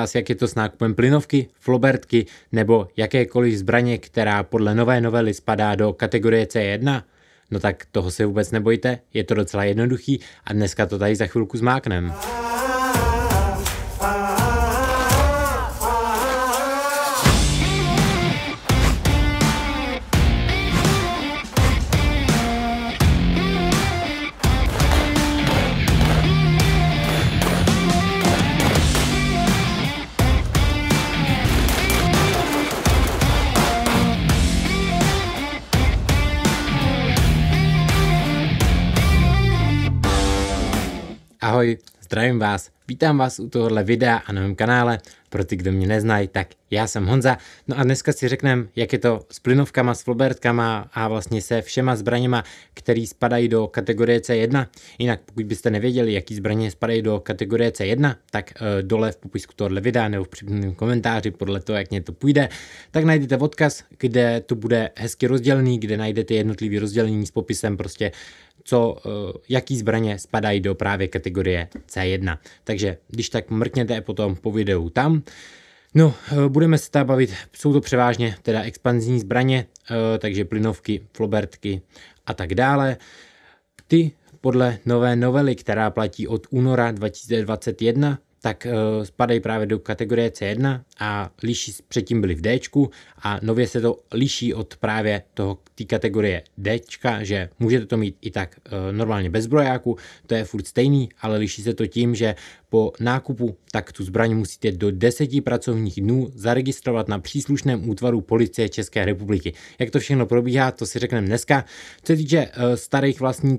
vás, jak je to s nákupem plynovky, flobertky nebo jakékoliv zbraně, která podle nové novely spadá do kategorie C1? No tak toho se vůbec nebojte, je to docela jednoduchý a dneska to tady za chvilku zmákneme. ahoj, zdravím vás, vítám vás u tohohle videa a novém kanále. Pro ty, kdo mě neznají, tak já jsem Honza. No a dneska si řekneme, jak je to s plynovkama, s flobertkama a vlastně se všema zbraněma, které spadají do kategorie C1. Jinak pokud byste nevěděli, jaký zbraně spadají do kategorie C1, tak e, dole v popisku tohohle videa nebo v příbuzném komentáři podle toho, jak mě to půjde, tak najdete odkaz, kde to bude hezky rozdělený, kde najdete jednotlivý rozdělení s popisem prostě co, eh, jaký zbraně spadají do právě kategorie C1. Takže když tak mrkněte potom po videu tam. No, eh, budeme se tady bavit, jsou to převážně teda expanzní zbraně, eh, takže plynovky, flobertky a tak dále. Ty podle nové novely, která platí od února 2021, tak eh, spadají právě do kategorie C1 a liší, předtím byly v D a nově se to liší od právě toho té kategorie D, že můžete to mít i tak eh, normálně bez zbrojáku, to je furt stejný, ale liší se to tím, že po nákupu tak tu zbraň musíte do 10 pracovních dnů zaregistrovat na příslušném útvaru policie České republiky. Jak to všechno probíhá, to si řekneme dneska. Co se týče eh, starých vlastníků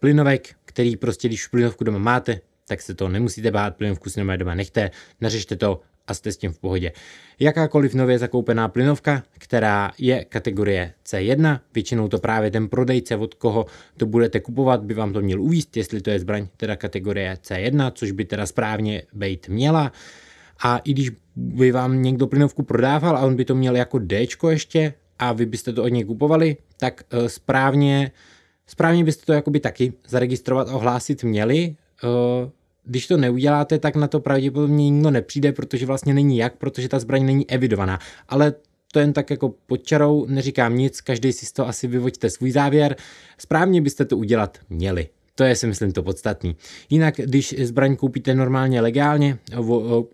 plynovek, který prostě, když plynovku doma máte, tak se to nemusíte bát, plynovku si nemají doma nechte, nařešte to a jste s tím v pohodě. Jakákoliv nově zakoupená plynovka, která je kategorie C1, většinou to právě ten prodejce, od koho to budete kupovat, by vám to měl uvíst, jestli to je zbraň teda kategorie C1, což by teda správně být měla. A i když by vám někdo plynovku prodával a on by to měl jako D ještě a vy byste to od něj kupovali, tak eh, správně, správně byste to jakoby taky zaregistrovat a ohlásit měli, eh, když to neuděláte, tak na to pravděpodobně nikdo nepřijde, protože vlastně není jak, protože ta zbraň není evidovaná. Ale to jen tak jako pod čarou, neříkám nic, každý si z toho asi vyvoďte svůj závěr. Správně byste to udělat měli. To je si myslím to podstatný. Jinak, když zbraň koupíte normálně legálně,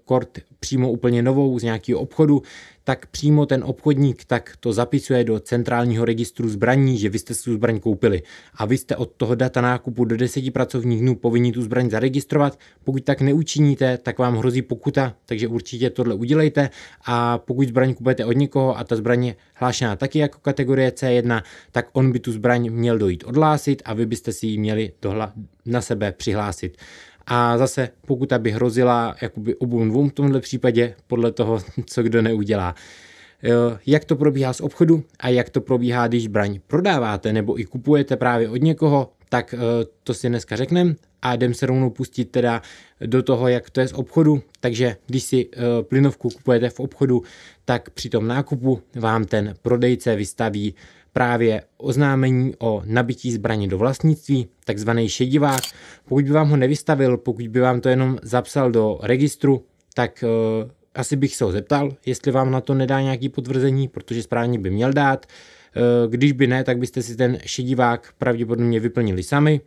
kort přímo úplně novou z nějakého obchodu, tak přímo ten obchodník tak to zapisuje do centrálního registru zbraní, že vy jste si tu zbraň koupili. A vy jste od toho data nákupu do 10 pracovních dnů povinni tu zbraň zaregistrovat. Pokud tak neučiníte, tak vám hrozí pokuta, takže určitě tohle udělejte. A pokud zbraň kupujete od někoho a ta zbraň je hlášená taky jako kategorie C1, tak on by tu zbraň měl dojít odhlásit a vy byste si ji měli dohla- na sebe přihlásit. A zase pokuta by hrozila jakoby obou dvou v tomhle případě podle toho, co kdo neudělá. Eh, jak to probíhá z obchodu a jak to probíhá, když braň prodáváte nebo i kupujete právě od někoho, tak eh, to si dneska řekneme a jdem se rovnou pustit teda do toho, jak to je z obchodu. Takže když si eh, plynovku kupujete v obchodu, tak při tom nákupu vám ten prodejce vystaví právě oznámení o nabití zbraně do vlastnictví, takzvaný šedivák. Pokud by vám ho nevystavil, pokud by vám to jenom zapsal do registru, tak e, asi bych se ho zeptal, jestli vám na to nedá nějaký potvrzení, protože správně by měl dát. Eh, když by ne, tak byste si ten šedivák pravděpodobně vyplnili sami.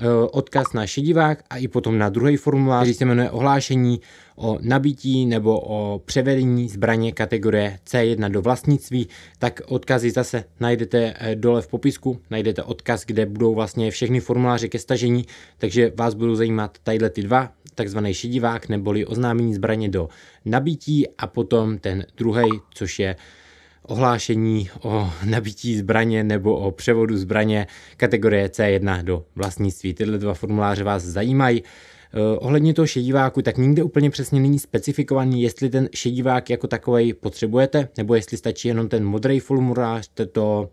Eh, odkaz na šedivák a i potom na druhý formulář, který se jmenuje ohlášení o nabití nebo o převedení zbraně kategorie C1 do vlastnictví, tak odkazy zase najdete eh, dole v popisku, najdete odkaz, kde budou vlastně všechny formuláře ke stažení, takže vás budou zajímat tadyhle ty dva, takzvaný šedivák neboli oznámení zbraně do nabití a potom ten druhý, což je ohlášení o nabití zbraně nebo o převodu zbraně kategorie C1 do vlastnictví. Tyhle dva formuláře vás zajímají. Eh, ohledně toho šediváku, tak nikde úplně přesně není specifikovaný, jestli ten šedivák jako takový potřebujete, nebo jestli stačí jenom ten modrý formulář, to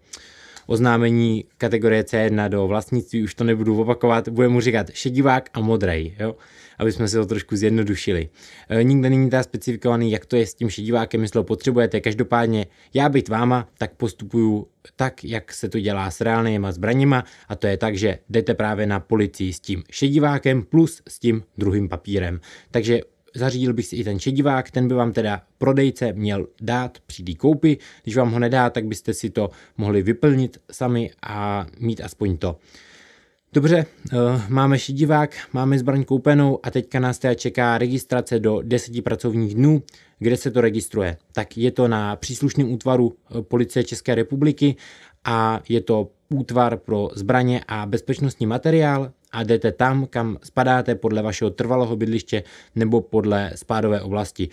oznámení kategorie C1 do vlastnictví, už to nebudu opakovat, bude mu říkat šedivák a modrý. Jo? aby jsme si to trošku zjednodušili. E, nikde není ta specifikovaný, jak to je s tím šedivákem, jestli ho potřebujete. Každopádně já být váma, tak postupuju tak, jak se to dělá s reálnýma zbraněma a to je tak, že jdete právě na policii s tím šedivákem plus s tím druhým papírem. Takže zařídil bych si i ten šedivák, ten by vám teda prodejce měl dát při koupy. když vám ho nedá, tak byste si to mohli vyplnit sami a mít aspoň to. Dobře, eh, máme šedivák, máme zbraň koupenou a teďka nás teda čeká registrace do 10 pracovních dnů, kde se to registruje. Tak je to na příslušném útvaru eh, Policie České republiky a je to útvar pro zbraně a bezpečnostní materiál a jdete tam, kam spadáte podle vašeho trvalého bydliště nebo podle spádové oblasti.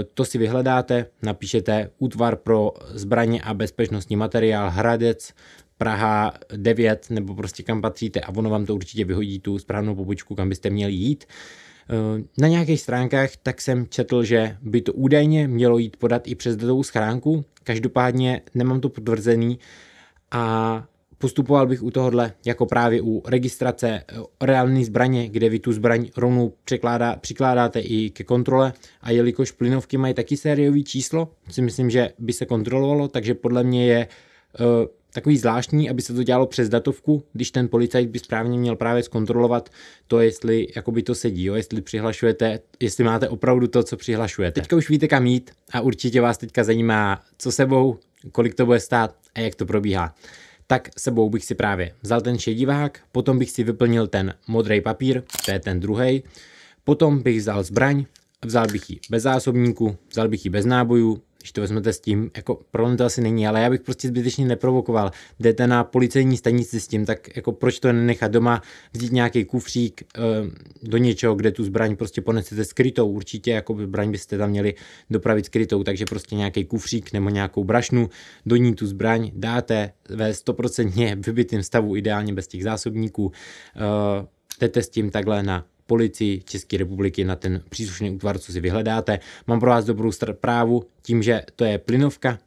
Eh, to si vyhledáte, napíšete útvar pro zbraně a bezpečnostní materiál Hradec Praha 9 nebo prostě kam patříte a ono vám to určitě vyhodí tu správnou pobočku, kam byste měli jít. Eh, na nějakých stránkách tak jsem četl, že by to údajně mělo jít podat i přes datovou schránku, každopádně nemám to potvrzený a postupoval bych u tohohle jako právě u registrace eh, reální zbraně, kde vy tu zbraň rovnou překládá, přikládáte i ke kontrole a jelikož plynovky mají taky sériový číslo, si myslím, že by se kontrolovalo, takže podle mě je eh, takový zvláštní, aby se to dělalo přes datovku, když ten policajt by správně měl právě zkontrolovat to, jestli jakoby to sedí, jo, jestli přihlašujete, jestli máte opravdu to, co přihlašujete. Teďka už víte kam jít a určitě vás teďka zajímá, co sebou, kolik to bude stát a jak to probíhá. Tak sebou bych si právě vzal ten šedivák, potom bych si vyplnil ten modrý papír, to je ten druhý, potom bych vzal zbraň, vzal bych ji bez zásobníku, vzal bych ji bez nábojů, když to vezmete s tím, jako problém to asi není, ale já bych prostě zbytečně neprovokoval. Jdete na policejní stanici s tím, tak jako proč to nenechat doma, vzít nějaký kufřík e, do něčeho, kde tu zbraň prostě ponesete skrytou, určitě jako by zbraň byste tam měli dopravit skrytou, takže prostě nějaký kufřík nebo nějakou brašnu, do ní tu zbraň dáte ve 100% vybitém stavu, ideálně bez těch zásobníků, e, jdete s tím takhle na policii České republiky na ten příslušný útvar, co si vyhledáte. Mám pro vás dobrou zprávu tím, že to je plynovka,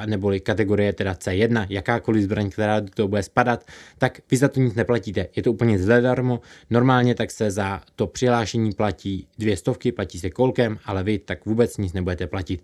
eh, neboli kategorie teda C1, jakákoliv zbraň, která do toho bude spadat, tak vy za to nic neplatíte. Je to úplně zadarmo. Normálně tak se za to přihlášení platí dvě stovky, platí se kolkem, ale vy tak vůbec nic nebudete platit.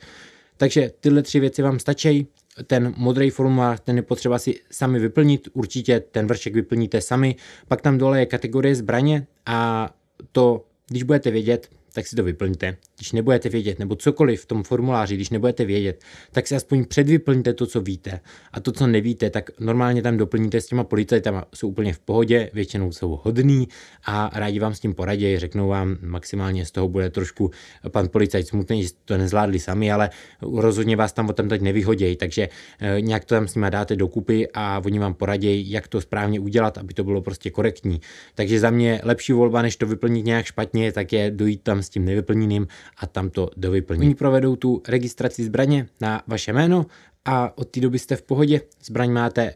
Takže tyhle tři věci vám stačí. Ten modrý formulář, ten je potřeba si sami vyplnit, určitě ten vršek vyplníte sami. Pak tam dole je kategorie zbraně a to, když budete vědět, tak si to vyplňte když nebudete vědět, nebo cokoliv v tom formuláři, když nebudete vědět, tak si aspoň předvyplňte to, co víte. A to, co nevíte, tak normálně tam doplníte s těma policajtama. Jsou úplně v pohodě, většinou jsou hodný a rádi vám s tím poradí, řeknou vám maximálně z toho bude trošku pan policajt smutný, že to nezvládli sami, ale rozhodně vás tam o tam teď nevyhodějí, takže eh, nějak to tam s nima dáte dokupy a oni vám poradí, jak to správně udělat, aby to bylo prostě korektní. Takže za mě lepší volba, než to vyplnit nějak špatně, tak je dojít tam s tím nevyplněným a tam to dovyplní. Oni provedou tu registraci zbraně na vaše jméno a od té doby jste v pohodě. Zbraň máte eh,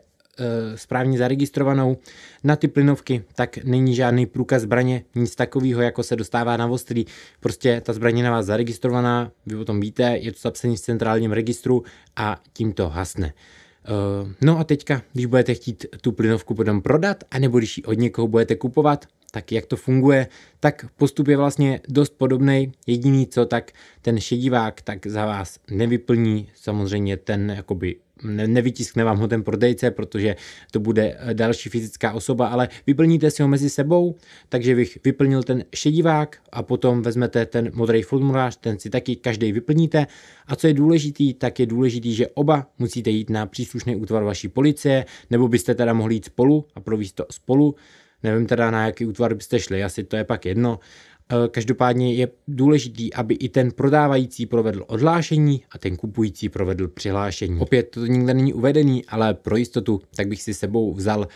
správně zaregistrovanou. Na ty plynovky tak není žádný průkaz zbraně, nic takového, jako se dostává na ostrý. Prostě ta zbraně na vás zaregistrovaná, vy o tom víte, je to zapsané v centrálním registru a tím to hasne. Eh, no a teďka, když budete chtít tu plynovku potom prodat, anebo když ji od někoho budete kupovat, tak jak to funguje, tak postup je vlastně dost podobný. Jediný co, tak ten šedivák tak za vás nevyplní samozřejmě ten jakoby nevytiskne vám ho ten prodejce, protože to bude eh, další fyzická osoba, ale vyplníte si ho mezi sebou, takže bych vyplnil ten šedivák a potom vezmete ten modrý formulář, ten si taky každý vyplníte. A co je důležitý, tak je důležitý, že oba musíte jít na příslušný útvar vaší policie, nebo byste teda mohli jít spolu a provést to spolu Nevím teda, na jaký útvar byste šli, asi to je pak jedno. Eh, každopádně je důležitý, aby i ten prodávající provedl odhlášení a ten kupující provedl přihlášení. Opět to nikde není uvedený, ale pro jistotu tak bych si sebou vzal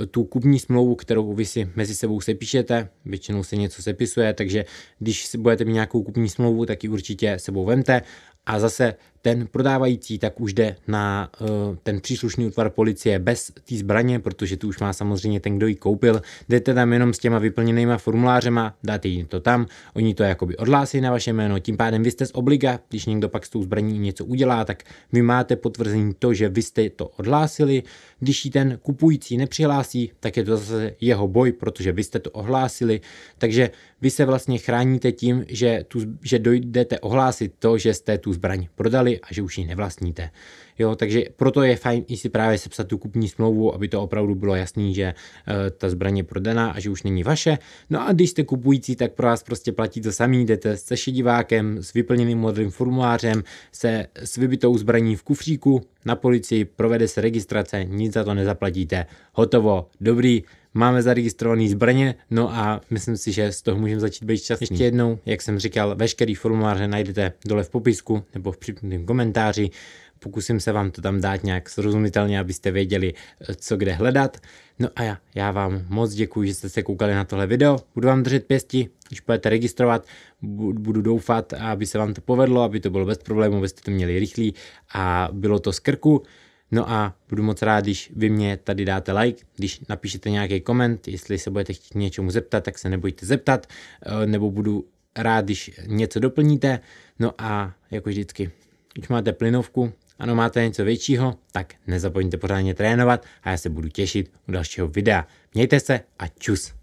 eh, tu kupní smlouvu, kterou vy si mezi sebou sepíšete, většinou se něco sepisuje, takže když si budete mít nějakou kupní smlouvu, tak ji určitě sebou vemte a zase ten prodávající tak už jde na eh, ten příslušný útvar policie bez té zbraně, protože tu už má samozřejmě ten, kdo ji koupil. Jdete tam jenom s těma vyplněnýma formulářema, dáte jim to tam, oni to jakoby odhlásí na vaše jméno, tím pádem vy jste z obliga, když někdo pak s tou zbraní něco udělá, tak vy máte potvrzení to, že vy jste to odhlásili. Když ji ten kupující nepřihlásí, tak je to zase jeho boj, protože vy jste to ohlásili, takže vy se vlastně chráníte tím, že, tu, že dojdete ohlásit to, že jste tu zbraň prodali koupili a že už ji nevlastníte. Jo, takže proto je fajn i si právě sepsat tu kupní smlouvu, aby to opravdu bylo jasný, že e, ta zbraň je prodaná a že už není vaše. No a když jste kupující, tak pro vás prostě platí to samý, jdete se šedivákem, s vyplněným modrým formulářem, se s vybitou zbraní v kufříku, na policii provede se registrace, nic za to nezaplatíte, hotovo, dobrý, máme zaregistrovaný zbraně, no a myslím si, že z toho můžeme začít být šťastný. Ještě jednou, jak jsem říkal, veškerý formuláře najdete dole v popisku nebo v připnutém komentáři. Pokusím se vám to tam dát nějak srozumitelně, abyste věděli, co kde hledat. No a já, já vám moc děkuji, že jste se koukali na tohle video. Budu vám držet pěsti, když budete registrovat, budu doufat, aby se vám to povedlo, aby to bylo bez problémů, abyste to měli rychlý a bylo to z krku. No a budu moc rád, když vy mě tady dáte like, když napíšete nějaký koment, jestli se budete chtít něčemu zeptat, tak se nebojte zeptat, eh, nebo budu rád, když něco doplníte. No a jako vždycky, když máte plynovku, ano, máte něco většího, tak nezapomeňte pořádně trénovat a já se budu těšit u dalšího videa. Mějte se a čus!